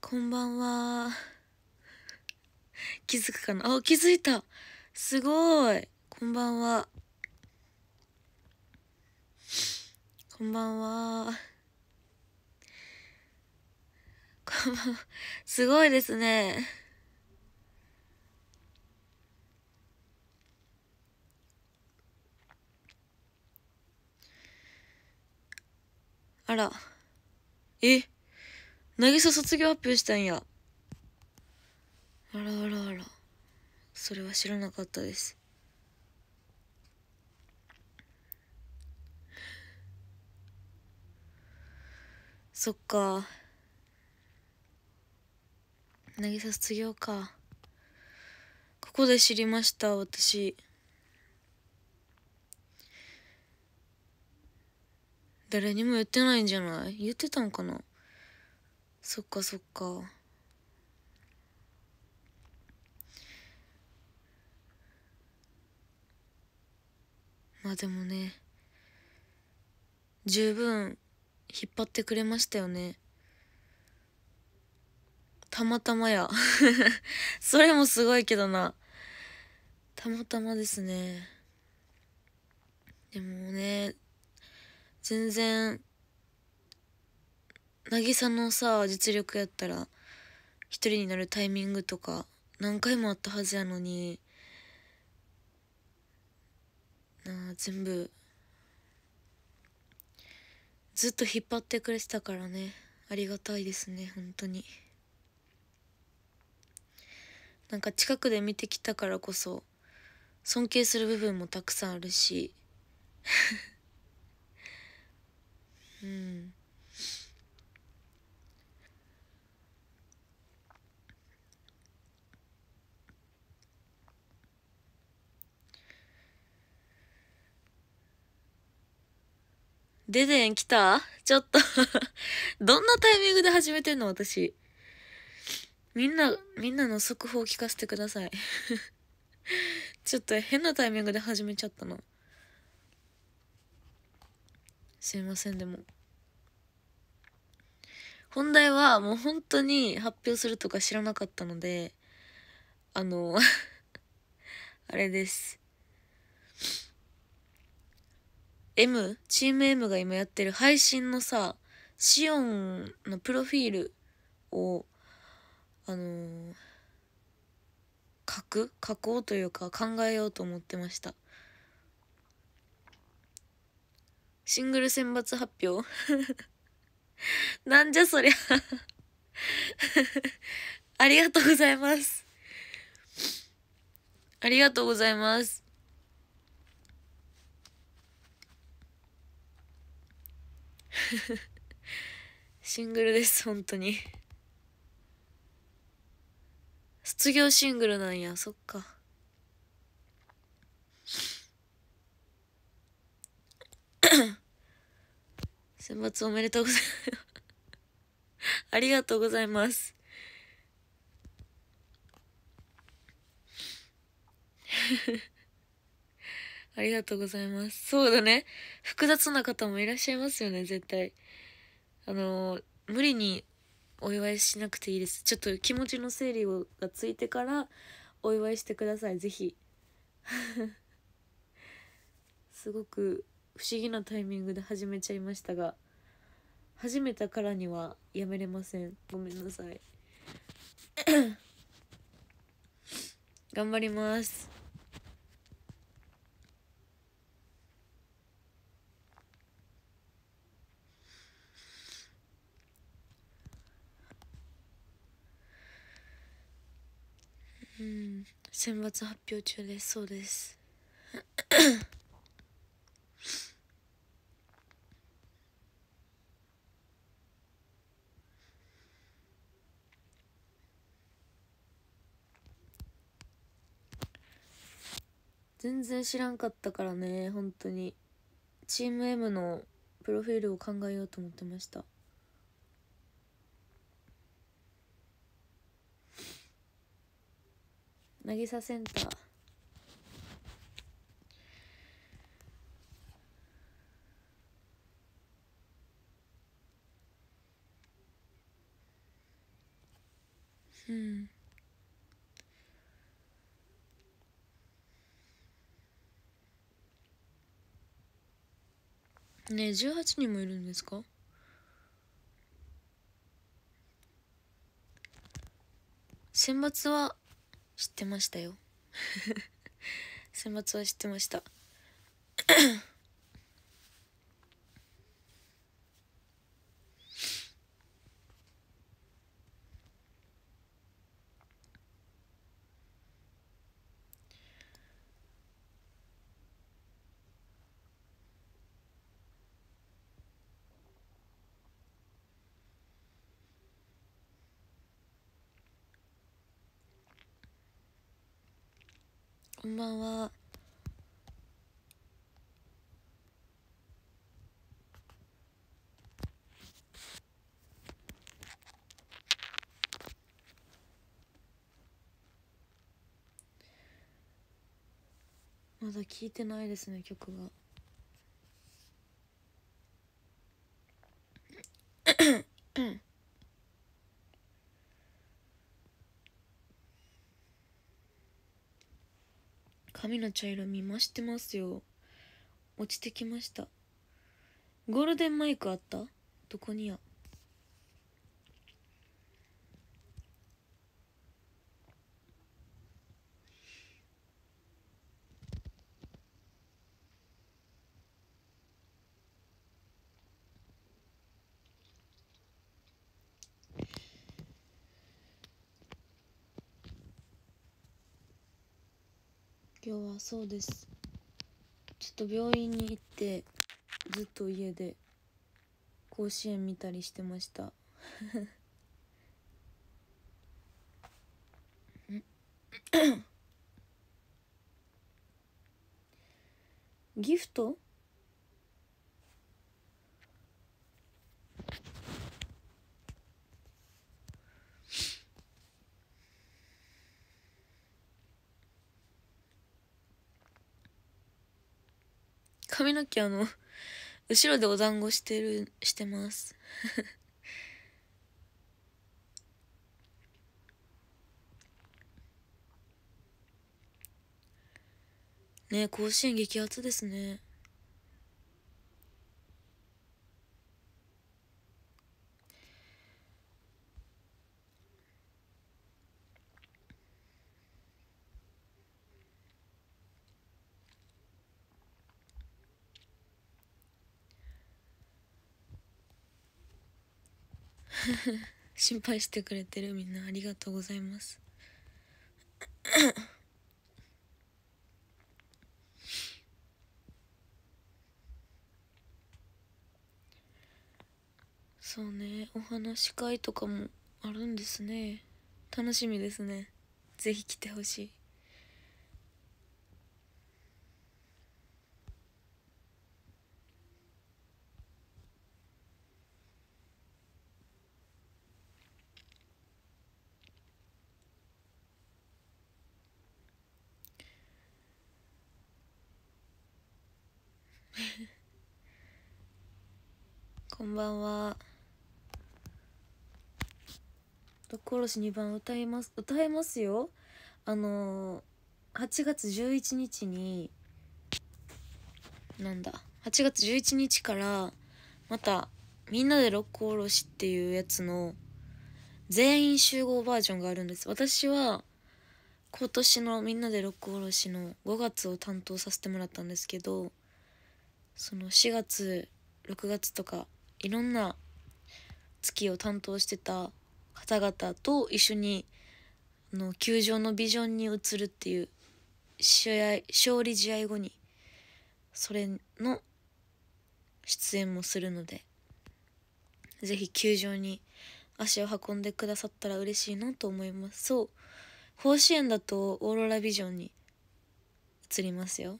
こんばんは。気づくかなあ、気づいた。すごい。こんばんは。こんばんは。こんばんは。すごいですね。あら。えさ卒業発表したんや。あらあらあら。それは知らなかったです。そっか。さ卒業か。ここで知りました、私。誰にも言ってないんじゃない言ってたんかなそっかそっかまあでもね十分引っ張ってくれましたよねたまたまや それもすごいけどなたまたまですねでもね全然渚のさ実力やったら一人になるタイミングとか何回もあったはずやのになあ全部ずっと引っ張ってくれてたからねありがたいですね本当になんか近くで見てきたからこそ尊敬する部分もたくさんあるし うんデデン来たちょっと どんなタイミングで始めてんの私。みんな、みんなの速報を聞かせてください ちょっと変なタイミングで始めちゃったな。すいません、でも。本題はもう本当に発表するとか知らなかったので、あの あれです。M、チーム M が今やってる配信のさ、シオンのプロフィールを、あのー、書く書こうというか考えようと思ってました。シングル選抜発表 なんじゃそりゃ ありがとうございます。ありがとうございます。シングルです本当に卒業シングルなんやそっか 選抜おめでとうございます ありがとうございますありがとうございます。そうだね。複雑な方もいらっしゃいますよね、絶対。あの、無理にお祝いしなくていいです。ちょっと気持ちの整理をがついてからお祝いしてください、ぜひ。すごく不思議なタイミングで始めちゃいましたが、始めたからにはやめれません。ごめんなさい。頑張ります。うん選抜発表中ですそうです全然知らんかったからね本当にチーム M のプロフィールを考えようと思ってました渚センターうんねえ18人もいるんですか選抜は知ってましたよ選抜は知ってましたこんばんは。まだ聞いてないですね曲は。髪の茶色見ましてますよ。落ちてきました。ゴールデンマイクあったどこにや今日はそうですちょっと病院に行ってずっと家で甲子園見たりしてました ギフト髪の毛あの、後ろでお団子してる、してます。ね甲子園激アツですね。心配してくれてるみんなありがとうございますそうねお話会とかもあるんですね楽しみですね是非来てほしい こんばんは毒殺し二番歌います歌えますよあのー、8月11日になんだ8月11日からまた「みんなで六甲おろし」っていうやつの全員集合バージョンがあるんです私は今年の「みんなで六甲おろし」の5月を担当させてもらったんですけどその4月6月とかいろんな月を担当してた方々と一緒にあの球場のビジョンに移るっていう試合勝利試合後にそれの出演もするのでぜひ球場に足を運んでくださったら嬉しいなと思いますそう甲子園だとオーロラビジョンに移りますよ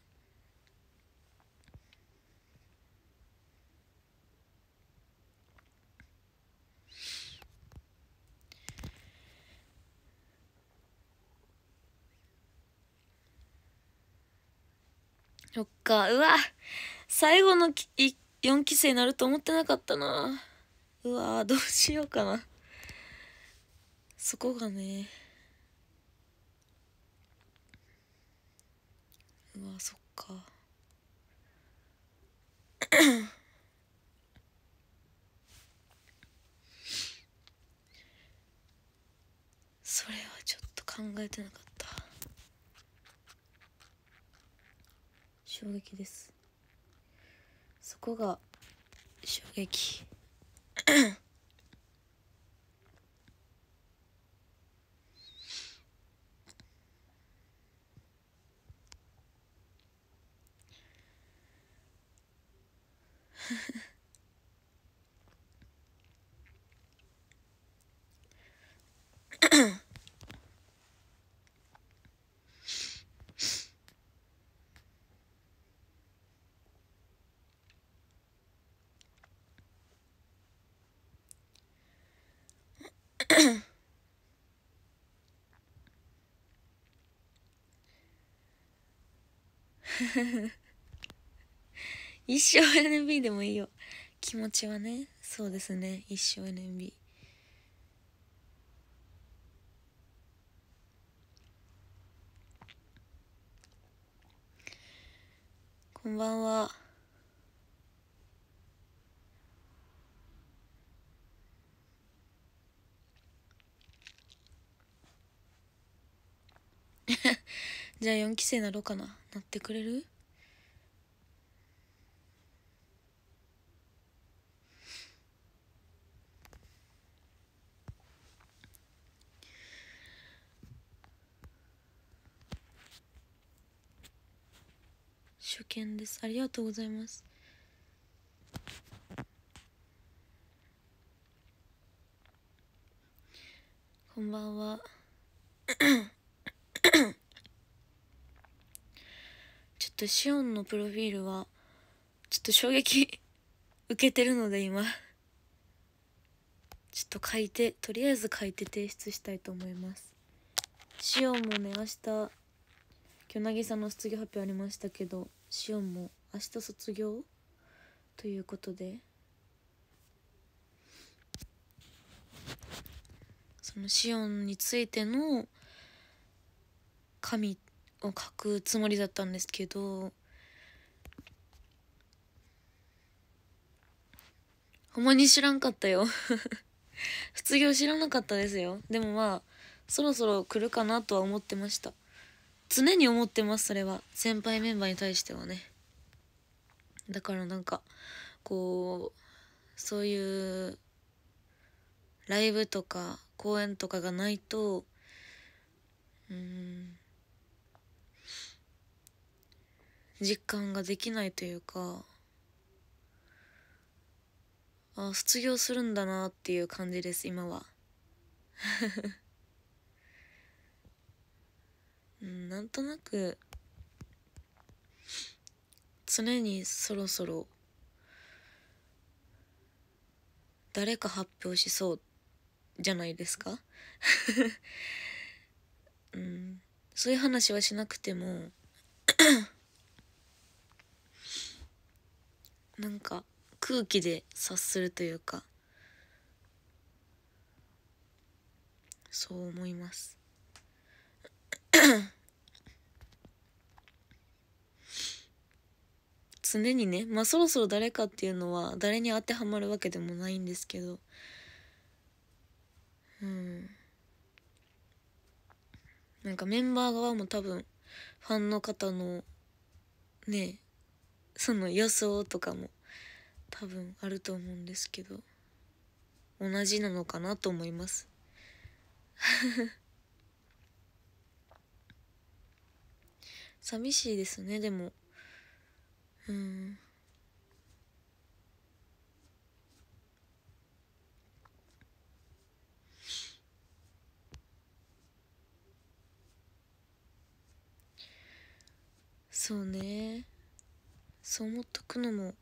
そっか、うわ、最後の4期生になると思ってなかったな。うわどうしようかな。そこがね。うわそっか。それはちょっと考えてなかった。衝撃ですそこが衝撃 一生 NB でもいいよ気持ちはねそうですね一生 NB こんばんは じゃあ4期生なろうかななってくれる初見ですありがとうございますとシオンのプロフィールはちょっと衝撃 受けてるので今ちょっと書いてとりあえず書いて提出したいと思いますシオンもね明日今日んの卒業発表ありましたけどシオンも明日卒業ということでそのシオンについての神を書くつもりだったんですけどほんまに知らんかったよ卒業 知らなかったですよでもまあそろそろ来るかなとは思ってました常に思ってますそれは先輩メンバーに対してはねだからなんかこうそういうライブとか公演とかがないとうん実感ができないというかあ卒業するんだなっていう感じです今は なんとなく常にそろそろ誰か発表しそうじゃないですか うん、そういう話はしなくてもなんか空気で察するというかそう思います 常にねまあそろそろ誰かっていうのは誰に当てはまるわけでもないんですけどうんなんかメンバー側も多分ファンの方のねえその予想とかも多分あると思うんですけど同じなのかなと思います 寂しいですねでもうんそうねそう思っとくのも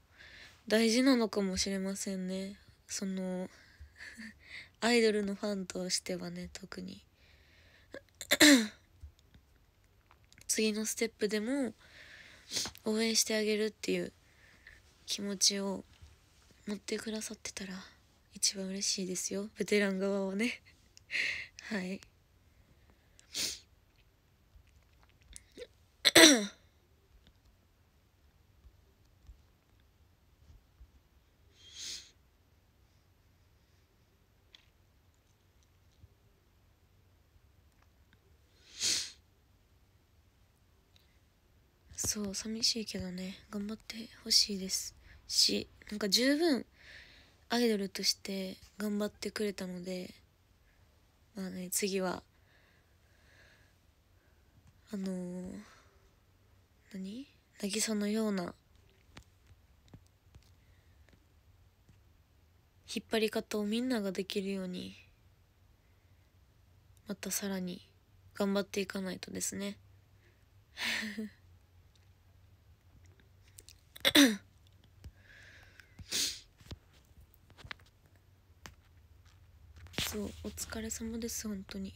大事なのかもしれませんねそのアイドルのファンとしてはね特に 次のステップでも応援してあげるっていう気持ちを持ってくださってたら一番嬉しいですよベテラン側はね はいそう寂しいけどね頑張ってほしいですしなんか十分アイドルとして頑張ってくれたのでまあね次はあのー、何渚のような引っ張り方をみんなができるようにまたさらに頑張っていかないとですねそうお疲れ様です本当に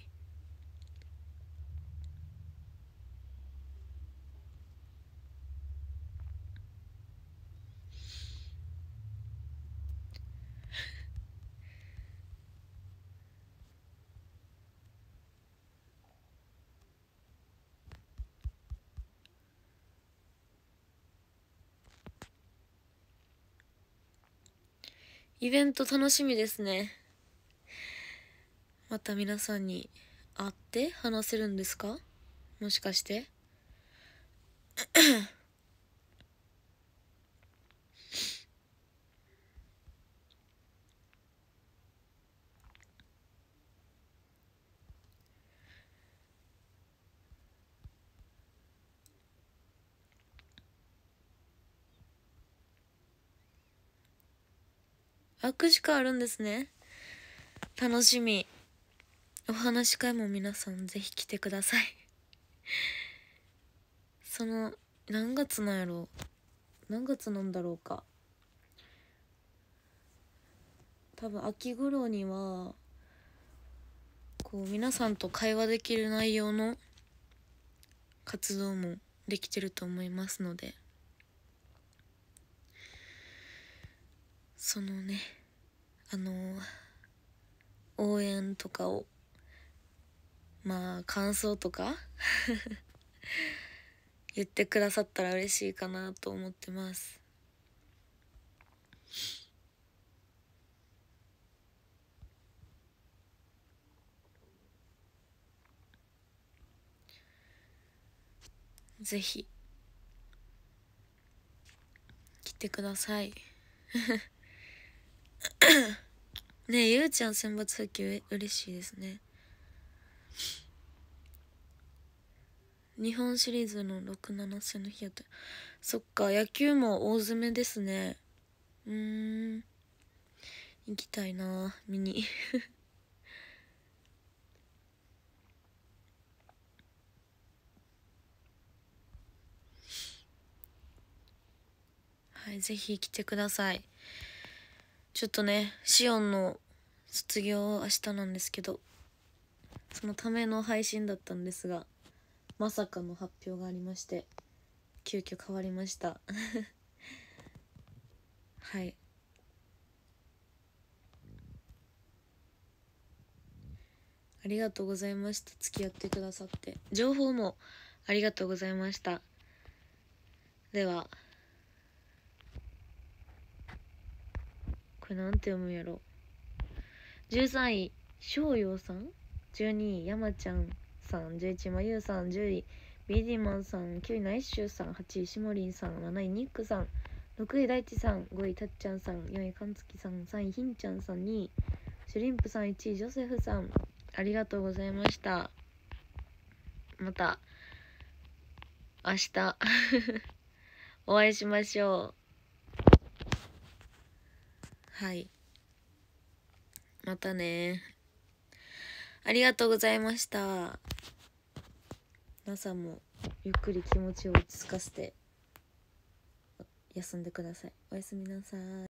イベント楽しみですね。また皆さんに会って話せるんですかもしかして。握手会あるんですね。楽しみ。お話し会も皆さんぜひ来てください その、何月なんやろ何月なんだろうか。多分秋頃には、こう皆さんと会話できる内容の活動もできてると思いますので、そのね、あの応援とかをまあ感想とか 言ってくださったら嬉しいかなと思ってます。ぜひ来てください。ねえゆうちゃん選抜復帰嬉しいですね日本シリーズの67戦の日やったそっか野球も大詰めですねうーん行きたいな見に はいぜひ来てくださいちょっとね、シオンの卒業明日なんですけど、そのための配信だったんですが、まさかの発表がありまして、急遽変わりました。はい。ありがとうございました。付き合ってくださって。情報もありがとうございました。では。れなんて読むやろ13位翔陽さん12位山ちゃんさん11位まゆうさん10位ビーディマンさん9位ナイッシュさん8位しもりんさん7位ニックさん6位大地さん5位たっちゃんさん4位かんつきさん3位ひんちゃんさん2位シュリンプさん1位ジョセフさんありがとうございましたまた明日 お会いしましょうはい。またね。ありがとうございました。皆さんもゆっくり気持ちを落ち着かせて休んでください。おやすみなさい。